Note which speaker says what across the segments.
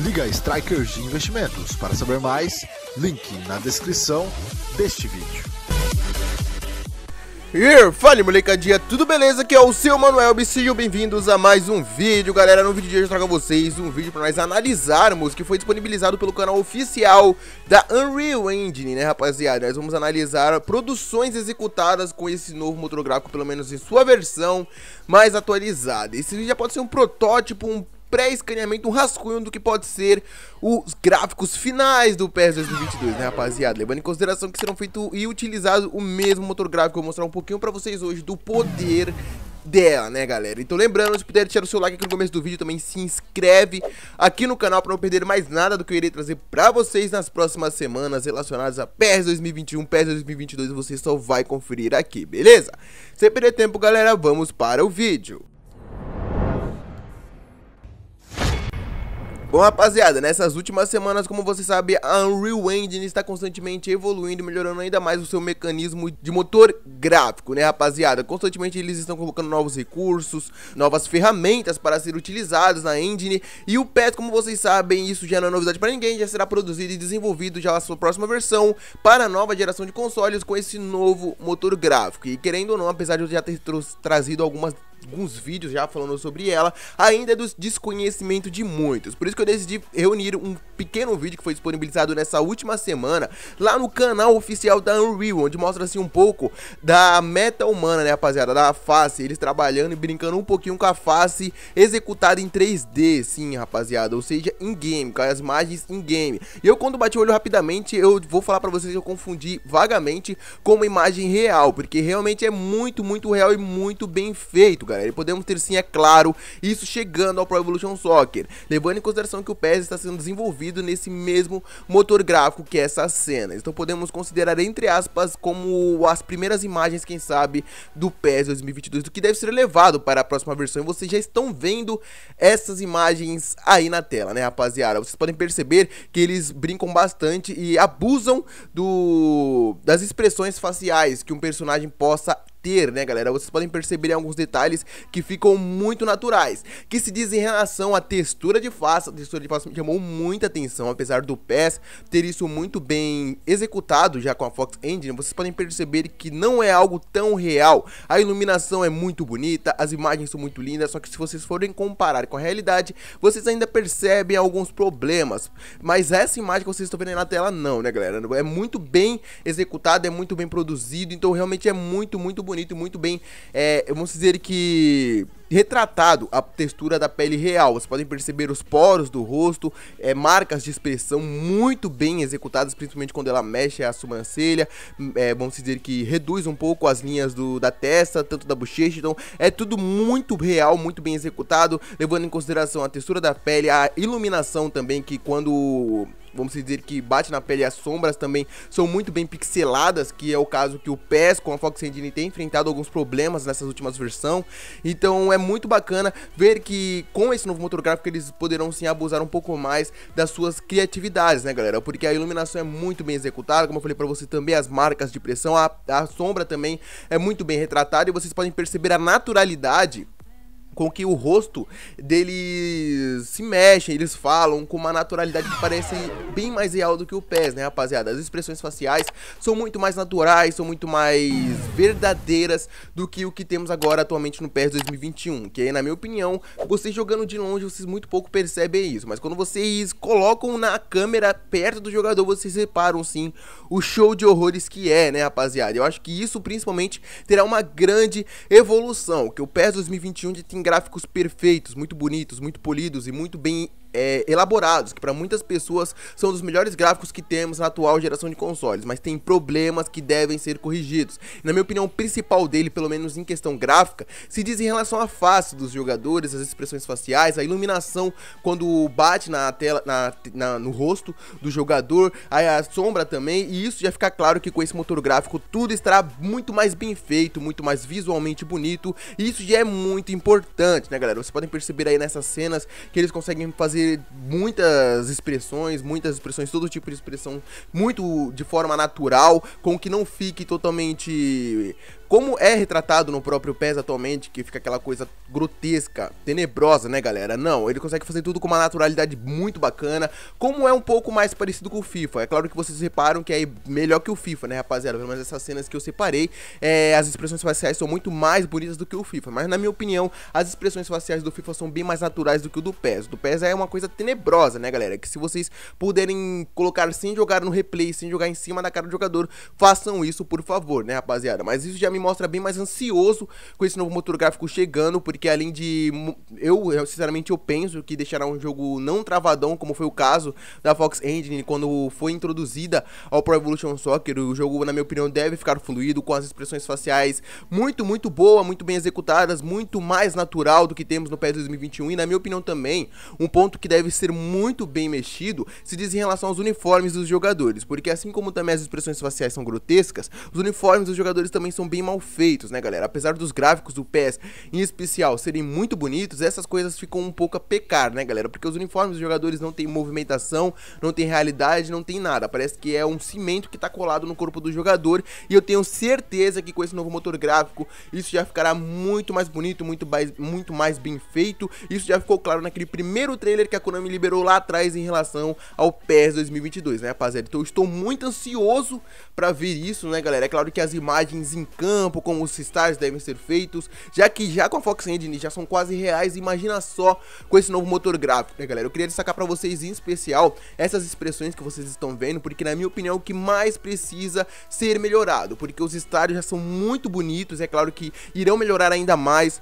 Speaker 1: Liga Strikers de Investimentos. Para saber mais, link na descrição deste vídeo. E fale molecadinha, tudo beleza? Aqui é o seu Manuel e sejam bem-vindos a mais um vídeo Galera, no vídeo de hoje eu trago a vocês um vídeo para nós analisarmos Que foi disponibilizado pelo canal oficial da Unreal Engine, né rapaziada? Nós vamos analisar produções executadas com esse novo motor gráfico Pelo menos em sua versão mais atualizada Esse vídeo já pode ser um protótipo, um pré-escaneamento, um rascunho do que pode ser os gráficos finais do PS 2022, né rapaziada? Levando em consideração que serão feito e utilizados o mesmo motor gráfico, vou mostrar um pouquinho pra vocês hoje do poder dela, né, galera? Então lembrando, se puder deixar o seu like aqui no começo do vídeo, também se inscreve aqui no canal para não perder mais nada do que eu irei trazer para vocês nas próximas semanas relacionadas a PES 2021, PES 2022, você só vai conferir aqui, beleza? Sem perder tempo, galera, vamos para o vídeo. Bom, rapaziada, nessas últimas semanas, como você sabe, a Unreal Engine está constantemente evoluindo, melhorando ainda mais o seu mecanismo de motor gráfico, né, rapaziada? Constantemente eles estão colocando novos recursos, novas ferramentas para ser utilizados na engine, e o PES, como vocês sabem, isso já não é novidade para ninguém, já será produzido e desenvolvido já a sua próxima versão para a nova geração de consoles com esse novo motor gráfico. E querendo ou não, apesar de eu já ter trazido algumas alguns vídeos já falando sobre ela, ainda é do desconhecimento de muitos. Por isso que eu decidi reunir um pequeno vídeo que foi disponibilizado nessa última semana lá no canal oficial da Unreal, onde mostra assim um pouco da meta humana, né, rapaziada, da face, eles trabalhando e brincando um pouquinho com a face executada em 3D, sim, rapaziada, ou seja, em game, com as imagens em game. E eu quando bati o olho rapidamente, eu vou falar para vocês que eu confundi vagamente com uma imagem real, porque realmente é muito, muito real e muito bem feito galera. E podemos ter sim, é claro, isso chegando ao Pro Evolution Soccer, levando em consideração que o PES está sendo desenvolvido nesse mesmo motor gráfico que essa cena. Então podemos considerar, entre aspas, como as primeiras imagens, quem sabe, do PES 2022, do que deve ser levado para a próxima versão. E vocês já estão vendo essas imagens aí na tela, né, rapaziada? Vocês podem perceber que eles brincam bastante e abusam do das expressões faciais que um personagem possa ter, né, galera? Vocês podem perceber alguns detalhes que ficam muito naturais. Que se diz em relação à textura de face, a textura de face me chamou muita atenção, apesar do PES ter isso muito bem executado já com a Fox Engine, vocês podem perceber que não é algo tão real. A iluminação é muito bonita, as imagens são muito lindas, só que se vocês forem comparar com a realidade, vocês ainda percebem alguns problemas. Mas essa imagem que vocês estão vendo aí na tela não, né, galera? É muito bem executado, é muito bem produzido, então realmente é muito, muito bonito bonito e muito bem, é, vamos dizer que retratado a textura da pele real. Vocês podem perceber os poros do rosto, é, marcas de expressão muito bem executadas, principalmente quando ela mexe a sobrancelha. É, vamos dizer que reduz um pouco as linhas do, da testa, tanto da bochecha. Então é tudo muito real, muito bem executado, levando em consideração a textura da pele, a iluminação também, que quando vamos dizer que bate na pele as sombras também são muito bem pixeladas, que é o caso que o PES com a Fox Engine tem enfrentado alguns problemas nessas últimas versões. Então é muito bacana ver que com esse novo motor gráfico eles poderão sim abusar um pouco mais das suas criatividades, né, galera? Porque a iluminação é muito bem executada, como eu falei para você também as marcas de pressão, a, a sombra também é muito bem retratada e vocês podem perceber a naturalidade com que o rosto deles se mexe, eles falam com uma naturalidade que parece bem mais real do que o pés, né, rapaziada? As expressões faciais são muito mais naturais, são muito mais verdadeiras do que o que temos agora atualmente no PES 2021, que aí, na minha opinião, vocês jogando de longe, vocês muito pouco percebem isso, mas quando vocês colocam na câmera perto do jogador, vocês reparam sim o show de horrores que é, né, rapaziada? Eu acho que isso principalmente terá uma grande evolução, que o PES 2021 tem gráficos perfeitos, muito bonitos, muito polidos e muito bem é, elaborados, que para muitas pessoas são dos melhores gráficos que temos na atual geração de consoles, mas tem problemas que devem ser corrigidos. Na minha opinião, o principal dele, pelo menos em questão gráfica, se diz em relação à face dos jogadores, as expressões faciais, a iluminação quando bate na tela, na, na, no rosto do jogador, a, a sombra também, e isso já fica claro que com esse motor gráfico tudo estará muito mais bem feito, muito mais visualmente bonito, e isso já é muito importante, né, galera? Vocês podem perceber aí nessas cenas que eles conseguem fazer fazer muitas expressões, muitas expressões, todo tipo de expressão, muito de forma natural, com que não fique totalmente como é retratado no próprio PES atualmente, que fica aquela coisa grotesca, tenebrosa, né, galera? Não, ele consegue fazer tudo com uma naturalidade muito bacana, como é um pouco mais parecido com o FIFA. É claro que vocês reparam que é melhor que o FIFA, né, rapaziada? Pelo menos essas cenas que eu separei, é, as expressões faciais são muito mais bonitas do que o FIFA, mas na minha opinião, as expressões faciais do FIFA são bem mais naturais do que o do PES. O do PES é uma coisa tenebrosa, né, galera? Que se vocês puderem colocar sem jogar no replay, sem jogar em cima da cara do jogador, façam isso, por favor, né, rapaziada? Mas isso já me me mostra bem mais ansioso com esse novo motor gráfico chegando, porque além de. Eu, sinceramente, eu penso que deixará um jogo não travadão, como foi o caso da Fox Engine quando foi introduzida ao Pro Evolution Soccer. O jogo, na minha opinião, deve ficar fluido, com as expressões faciais muito, muito boa, muito bem executadas, muito mais natural do que temos no PS 2021. E, na minha opinião, também, um ponto que deve ser muito bem mexido se diz em relação aos uniformes dos jogadores, porque assim como também as expressões faciais são grotescas, os uniformes dos jogadores também são bem mal feitos, né, galera? Apesar dos gráficos do PES, em especial, serem muito bonitos, essas coisas ficam um pouco a pecar, né, galera? Porque os uniformes dos jogadores não tem movimentação, não tem realidade, não tem nada. Parece que é um cimento que tá colado no corpo do jogador. E eu tenho certeza que com esse novo motor gráfico, isso já ficará muito mais bonito, muito mais, muito mais bem feito. Isso já ficou claro naquele primeiro trailer que a Konami liberou lá atrás em relação ao PES 2022, né, rapaziada? Então eu estou muito ansioso para ver isso, né, galera? É claro que as imagens encantam campo, como os estágios devem ser feitos, já que já com a Fox Engine já são quase reais, imagina só com esse novo motor gráfico, né galera? Eu queria destacar para vocês em especial essas expressões que vocês estão vendo, porque na minha opinião o que mais precisa ser melhorado, porque os estádios já são muito bonitos, é claro que irão melhorar ainda mais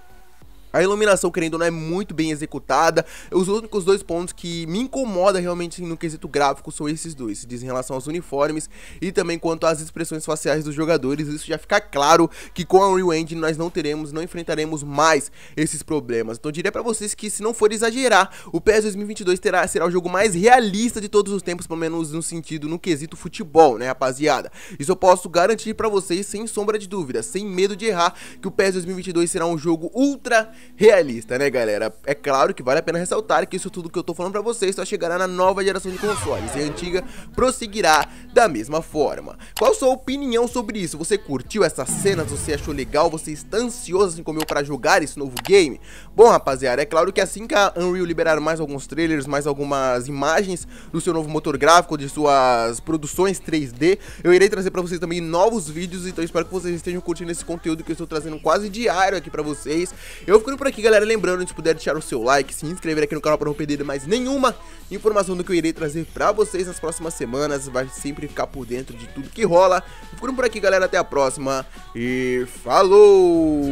Speaker 1: a iluminação, querendo ou não, é muito bem executada. Os únicos dois pontos que me incomoda realmente no quesito gráfico são esses dois. Se diz em relação aos uniformes e também quanto às expressões faciais dos jogadores. Isso já fica claro que com a Unreal Engine nós não teremos, não enfrentaremos mais esses problemas. Então diria para vocês que se não for exagerar, o PS 2022 terá, será o jogo mais realista de todos os tempos, pelo menos no sentido, no quesito futebol, né rapaziada? Isso eu posso garantir para vocês sem sombra de dúvida, sem medo de errar, que o PS 2022 será um jogo ultra realista, né galera? É claro que vale a pena ressaltar que isso tudo que eu tô falando pra vocês só chegará na nova geração de consoles e a antiga prosseguirá da mesma forma. Qual sua opinião sobre isso? Você curtiu essas cenas? Você achou legal? Você está ansioso assim como eu pra jogar esse novo game? Bom rapaziada, é claro que assim que a Unreal liberar mais alguns trailers, mais algumas imagens do seu novo motor gráfico, de suas produções 3D, eu irei trazer pra vocês também novos vídeos, então espero que vocês estejam curtindo esse conteúdo que eu estou trazendo quase diário aqui pra vocês. Eu ficando por aqui, galera. Lembrando, se puder deixar o seu like, se inscrever aqui no canal para não perder mais nenhuma informação do que eu irei trazer para vocês nas próximas semanas. Vai sempre ficar por dentro de tudo que rola. Ficando por aqui, galera. Até a próxima e falou!